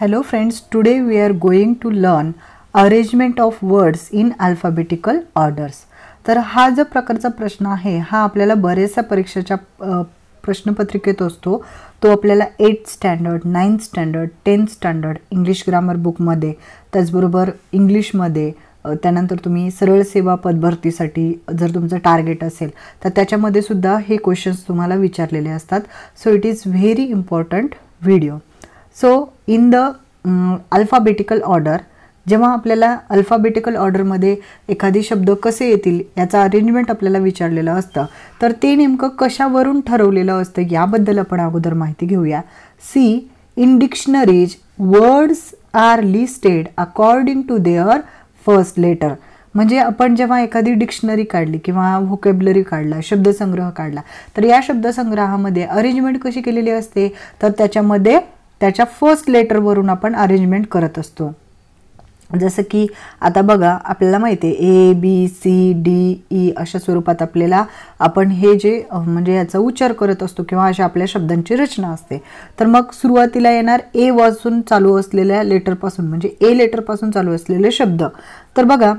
Hello friends today we are going to learn arrangement of words in alphabetical orders तर हा जो प्रकारचा प्रश्न आहे हा आपल्याला बऱ्याचशा परीक्षेच्या प्रश्नपत्रिकेत असतो तो आपल्याला eight standard ninth standard tenth standard English grammar बुकमध्ये त्याचबरोबर इंग्लिशमध्ये त्यानंतर तुम्ही सरळ सेवा पदभरतीसाठी जर तुमचं टार्गेट असेल तर त्याच्यामध्ये सुद्धा हे क्वेश्चन्स तुम्हाला विचारलेले असतात so it is very important video so in the alphabetical order जेव्हा आपल्याला अल्फाबेटिकल ऑर्डरमध्ये एखादी शब्द कसे येतील याचा अरेंजमेंट आपल्याला विचारलेलं असतं तर ते नेमकं कशावरून ठरवलेलं असतं याबद्दल आपण अगोदर माहिती घेऊया see in dictionaries words are listed according to their first letter म्हणजे आपण जेव्हा एखादी डिक्शनरी काढली किंवा व्होकेबलरी काढला शब्दसंग्रह काढला तर या शब्दसंग्रहामध्ये अरेंजमेंट कशी केलेली असते तर त्याच्यामध्ये त्याच्या फर्स्ट लेटरवरून आपण अरेंजमेंट करत असतो जसं की आता बघा आपल्याला माहिती आहे A B C D E अशा स्वरूपात आपल्याला आपण हे जे म्हणजे याचा उच्चार करत असतो किंवा अशा आपल्या शब्दांची रचना असते तर मग सुरुवातीला येणार ए वाजून चालू असलेल्या लेटरपासून म्हणजे ए लेटरपासून चालू असलेले शब्द तर बघा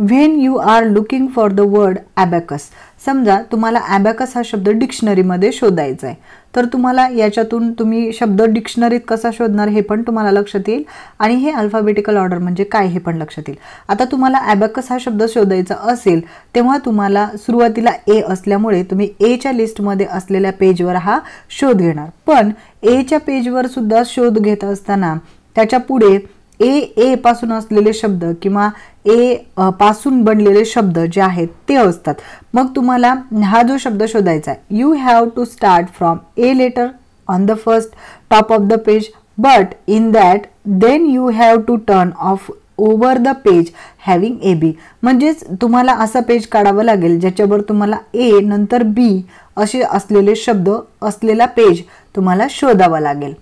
when you are looking for the word abacus समजा तुम्हाला ॲबॅकस हा शब्द डिक्शनरीमध्ये शोधायचा आहे तर तुम्हाला याच्यातून तुम्ही शब्द डिक्शनरीत कसा शोधणार हे पण तुम्हाला लक्षात येईल आणि हे अल्फाबेटिकल ऑर्डर म्हणजे काय हे पण लक्षात येईल आता तुम्हाला ॲबॅकस हा शब्द शोधायचा असेल तेव्हा तुम्हाला सुरुवातीला ए असल्यामुळे तुम्ही एच्या लिस्टमध्ये असलेल्या पेजवर हा शोध घेणार पण एच्या पेजवर सुद्धा शोध घेत असताना त्याच्या पुढे ए ए पासून असलेले शब्द किंवा ए पासून बनलेले शब्द जे आहेत ते असतात मग तुम्हाला हा जो शब्द शोधायचा आहे you have to start from A letter on the first top of the page but in that then you have to turn of over the page having A B म्हणजेच तुम्हाला असा पेज काढावा लागेल ज्याच्यावर तुम्हाला ए नंतर बी असे असलेले शब्द असलेला पेज तुम्हाला शोधावा लागेल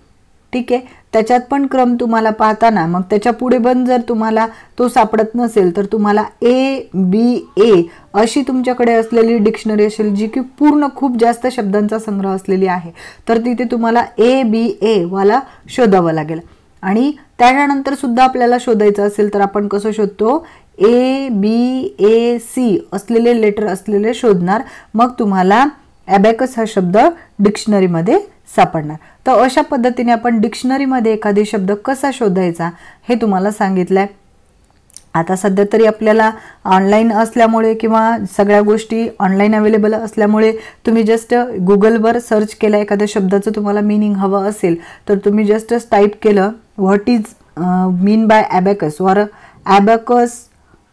ठीक आहे त्याच्यात पण क्रम तुम्हाला पाहताना मग त्याच्या पुढे पण जर तुम्हाला तो सापडत नसेल तर तुम्हाला ए बी ए अशी तुमच्याकडे असलेली डिक्शनरी असेल जी की पूर्ण खूप जास्त शब्दांचा संग्रह असलेली आहे तर तिथे तुम्हाला ए बी ए वाला शोधावं लागेल आणि त्याच्यानंतर सुद्धा आपल्याला शोधायचं असेल तर आपण कसं शोधतो ए बी ए सी असलेले लेटर असलेले शोधणार मग तुम्हाला ॲबॅकस हा शब्द डिक्शनरीमध्ये सापडणार तर अशा पद्धतीने आपण डिक्शनरीमध्ये एखादी शब्द कसा शोधायचा हे तुम्हाला सांगितलं आहे आता सध्या तरी आपल्याला ऑनलाईन असल्यामुळे किंवा सगळ्या गोष्टी ऑनलाईन अवेलेबल असल्यामुळे तुम्ही जस्ट गुगलवर सर्च केलं एखाद्या शब्दाचं तुम्हाला मिनिंग हवं असेल तर तुम्ही जस्ट टाईप केलं what is mean by abacus or abacus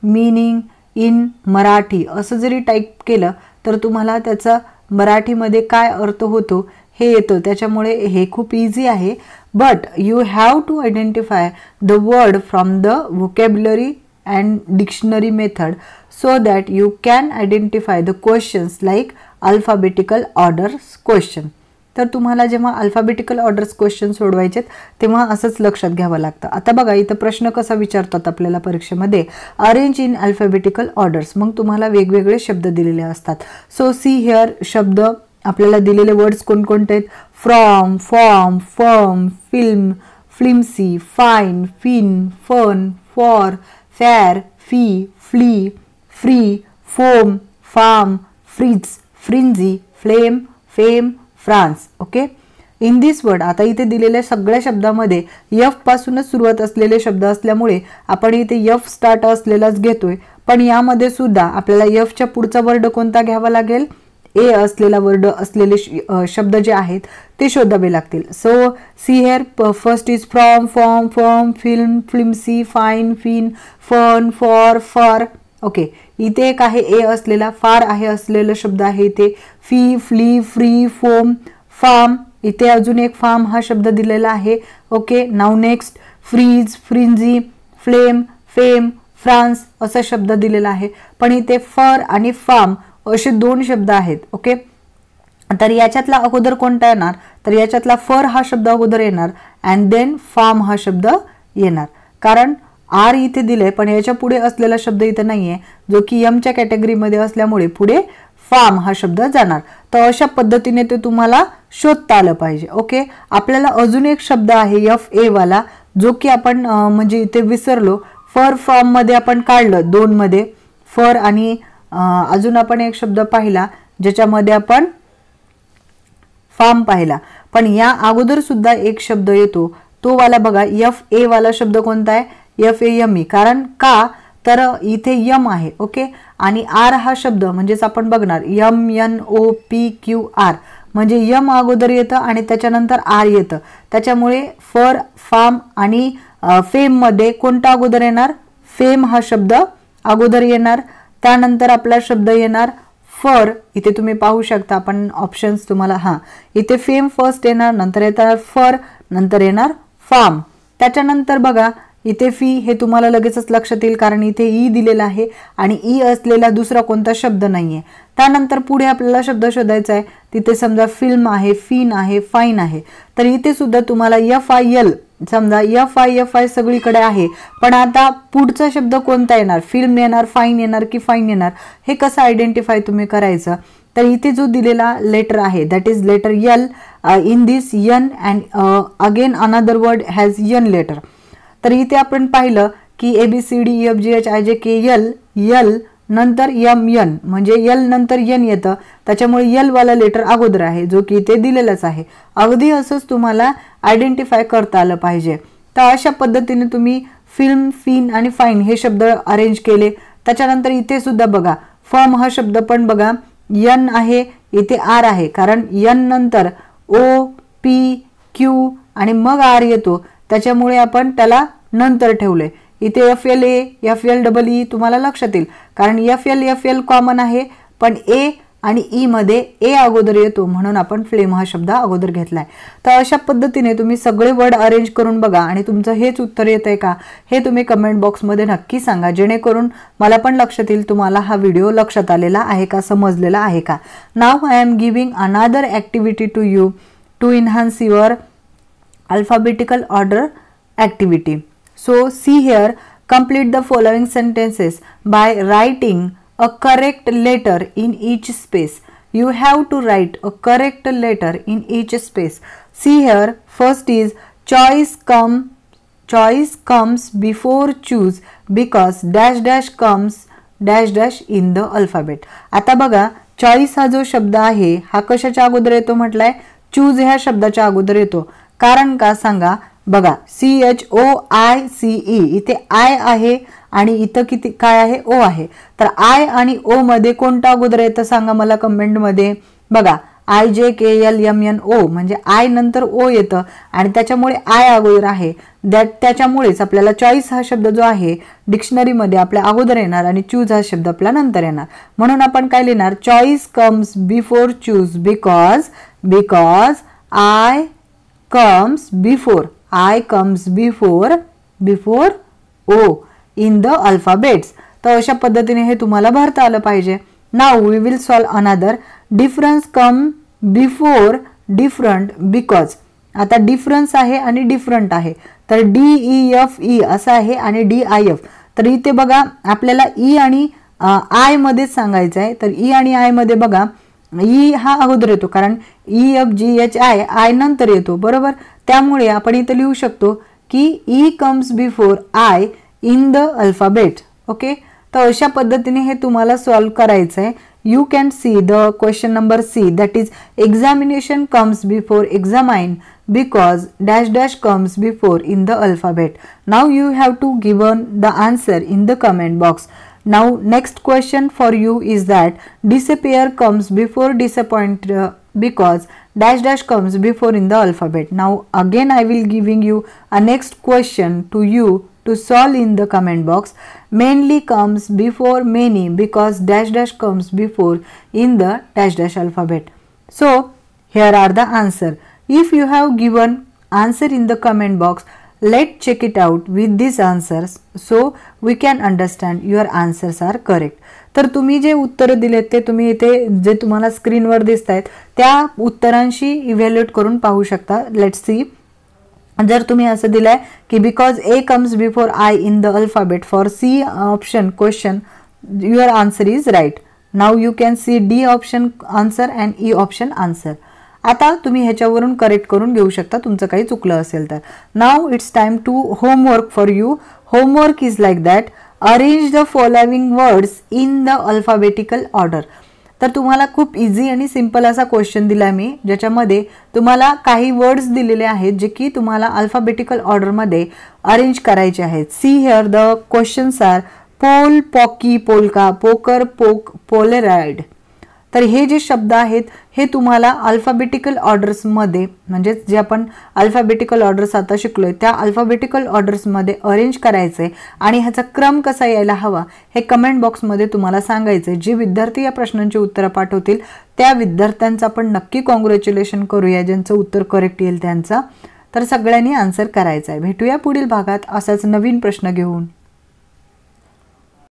meaning in Marathi असं जरी टाईप केलं तर तुम्हाला त्याचा मराठीमध्ये काय अर्थ होतो हे येतं त्याच्यामुळे हे खूप इझी आहे but you have to identify the word from the vocabulary and dictionary method so that you can identify the questions like alphabetical orders question तर तुम्हाला जेव्हा अल्फाबेटिकल ऑर्डर्स क्वेश्चन सोडवायचेत तेव्हा असंच लक्षात घ्यावं लागतं आता बघा इथं प्रश्न कसा विचारतात आपल्याला परीक्षेमध्ये अरेंज इन अल्फाबेटिकल ऑर्डर्स मग तुम्हाला वेगवेगळे शब्द दिलेले असतात सो सी हेअर शब्द आपल्याला दिलेले वर्ड्स कोणकोणते आहेत from form firm film flimsy fine fin fun for far fee flea free foam farm fridge fringy flame fame France okay in this word आता इथे दिलेल्या सगळ्या शब्दामध्ये यफपासूनच सुरुवात असलेले शब्द असल्यामुळे आपण इथे यफ स्टार्ट असलेलाच घेतोय पण यामध्ये सुद्धा आपल्याला यफच्या पुढचा वर्ड कोणता घ्यावा लागेल ए असलेला वर्ड असलेले शब्द जे आहेत ते शोधावे लागतील so see here first is from form form film see fine fin fun for for okay इथे एक आहे ए असलेला फार आहे असलेलं शब्द आहे इथे fee flea free foam farm इथे अजून एक फार्म हा शब्द दिलेला आहे okay now next fridge fringy flame fame France असा शब्द दिलेला आहे पण इथे फर आणि फार्म असे दोन शब्द आहेत ओके तर याच्यातला अगोदर कोणता येणार तर याच्यातला फर हा शब्द अगोदर येणार अँड देन फार्म हा शब्द येणार कारण आर इथे दिले पण याच्या पुढे असलेला शब्द इथे नाहीये जो की यमच्या कॅटेगरीमध्ये असल्यामुळे पुढे फार्म हा शब्द जाणार तर अशा पद्धतीने ते तुम्हाला शोधता आलं पाहिजे ओके आपल्याला अजून एक शब्द आहे एफ ए वाला जो की आपण म्हणजे इथे विसरलो फर मध्ये आपण काढलं दोन मध्ये फर आणि अजून आपण एक शब्द पाहिला ज्याच्यामध्ये आपण फार्म पाहिला पण या अगोदर सुद्धा एक शब्द येतो तो वाला बघा एफ ए वाला शब्द कोणता आहे एफ ए यम ई कारण का तर इथे यम आहे ओके आणि आर हा शब्द म्हणजेच आपण बघणार M N O P Q R म्हणजे यम अगोदर येतं आणि त्याच्यानंतर आर येतं त्याच्यामुळे फर फार्म आणि फेममध्ये कोणता अगोदर येणार फेम हा शब्द अगोदर येणार त्यानंतर आपला शब्द येणार फर इथे तुम्ही पाहू शकता आपण ऑप्शन्स तुम्हाला हां इथे फेम फर्स्ट येणार नंतर येतात फर नंतर येणार फार्म त्याच्यानंतर बघा इथे फी हे तुम्हाला लगेचच लक्षात येईल कारण इथे ई e दिलेला आहे आणि ई e असलेला दुसरा कोणता शब्द नाही आहे त्यानंतर पुढे आपल्याला शब्द शोधायचा आहे तिथे समजा फिल्म आहे फीन आहे फाईन आहे तर इथे सुद्धा तुम्हाला यफ आय एल समजा एफ आय एफ आय सगळीकडे आहे पण आता पुढचा शब्द कोणता येणार फिल्म येणार फाईन येणार की फाईन येणार हे कसं आयडेंटिफाय तुम्ही करायचं तर इथे जो दिलेला लेटर आहे that is letter L in this N and again another word has N letter तर इथे आपण पाहिलं की A B C D F G H I J K L L नंतर यम यन म्हणजे यल नंतर यन येतं त्याच्यामुळे यलवाला लेटर अगोदर आहे जो की इथे दिलेलाच आहे अगदी असंच तुम्हाला आयडेंटिफाय करता आलं पाहिजे तर अशा पद्धतीने तुम्ही फिल्म फिन आणि फाईन हे शब्द अरेंज केले त्याच्यानंतर इथे सुद्धा बघा फॉर्म हा शब्द पण बघा यन आहे इथे आर आहे कारण यन नंतर ओ पी क्यू आणि मग आर येतो त्याच्यामुळे आपण त्याला नंतर ठेवले इथे F L A F L double E तुम्हाला लक्षात येईल कारण F L F L common आहे पण ए आणि ईमध्ये e ए अगोदर येतो म्हणून आपण फ्लेम हा शब्द अगोदर घेतला आहे तर अशा पद्धतीने तुम्ही सगळे वर्ड अरेंज करून बघा आणि तुमचं हेच उत्तर येत आहे का हे तुम्ही कमेंट बॉक्समध्ये नक्की सांगा जेणेकरून मला पण लक्षात येईल तुम्हाला हा व्हिडिओ लक्षात आलेला आहे का समजलेला आहे का now I am giving another activity to you to enhance your alphabetical order activity. So see here complete the following sentences by writing a correct letter in each space. You have to write a correct letter in each space. See here first is choice come choice comes before choose because dash dash comes dash dash in the alphabet आता बघा choice हा जो शब्द आहे हा कशाच्या अगोदर येतो म्हटलाय चूज ह्या शब्दाच्या अगोदर तो कारण का सांगा बघा C H O I C E इथे आय आहे आणि इथं किती काय आहे ओ आहे तर आय आणि ओ मध्ये कोणता अगोदर येतं सांगा मला कमेंटमध्ये बघा I J K L M N O म्हणजे आय नंतर ओ येतं आणि त्याच्यामुळे आय अगोदर आहे दॅट त्याच्यामुळेच आपल्याला चॉईस हा शब्द जो आहे डिक्शनरीमध्ये आपल्या अगोदर येणार आणि चूज हा शब्द आपल्या नंतर येणार म्हणून आपण काय लिहिणार choice comes before choose because because I comes before. I comes before before O in the alphabets. तर अशा पद्धतीने हे तुम्हाला भरता आलं पाहिजे now we will solve another difference come before different because आता डिफरन्स आहे आणि डिफरंट आहे तर डी ई एफ ई असं आहे आणि डी आय एफ तर इथे बघा आपल्याला ई e आणि आयमध्येच सांगायचं आहे तर ई e आणि आयमध्ये बघा ई हा अगोदर येतो कारण E F G H I I नंतर येतो बरोबर त्यामुळे आपण इथं लिहू शकतो की E comes before I in the alphabet okay तर अशा पद्धतीने हे तुम्हाला सॉल्व्ह करायचं आहे you can see the question number C that is examination comes before examine because dash dash comes before in the alphabet now you have to given the answer in the comment box Now next question for you is that disappear comes before disappoint uh, because dash dash comes before in the alphabet. Now again I will giving you a next question to you to solve in the comment box. Mainly comes before many because dash dash comes before in the dash dash alphabet. So here are the answer. If you have given answer in the comment box Let's check it out with these answers so we can understand your answers are correct. तर तुम्ही जे उत्तरं दिलेत ते तुम्ही इथे जे तुम्हाला स्क्रीनवर दिसत आहेत त्या उत्तरांशी इव्हॅल्युएट करून पाहू शकता लेट सी जर तुम्ही असं दिलं आहे की because A comes before I in the alphabet for C option question your answer is right now you can see D option answer and E option answer आता तुम्ही ह्याच्यावरून करेक्ट करून घेऊ शकता तुमचं काही चुकलं असेल तर now it's time to homework for you homework is like that arrange the following words in the alphabetical order तर तुम्हाला खूप इझी आणि सिम्पल असा क्वेश्चन दिला मी ज्याच्यामध्ये तुम्हाला काही वर्ड्स दिलेले आहेत जे की तुम्हाला अल्फाबेटिकल ऑर्डरमध्ये अरेंज करायचे आहेत see here the questions are poll pokey polka poker poke पोलेरायड तर हे जे शब्द आहेत हे तुम्हाला अल्फाबेटिकल ऑर्डर्समध्ये म्हणजेच जे आपण अल्फाबेटिकल ऑर्डर्स आता शिकलो आहे त्या अल्फाबेटिकल ऑर्डर्समध्ये अरेंज करायचे आणि ह्याचा क्रम कसा यायला हवा हे कमेंट बॉक्समध्ये तुम्हाला सांगायचे जे विद्यार्थी या प्रश्नांची उत्तरं पाठवतील त्या विद्यार्थ्यांचं आपण नक्की कॉंग्रॅच्युलेशन करूया ज्यांचं उत्तर करेक्ट येईल त्यांचं तर सगळ्यांनी आन्सर करायचा आहे भेटूया पुढील भागात असाच नवीन प्रश्न घेऊन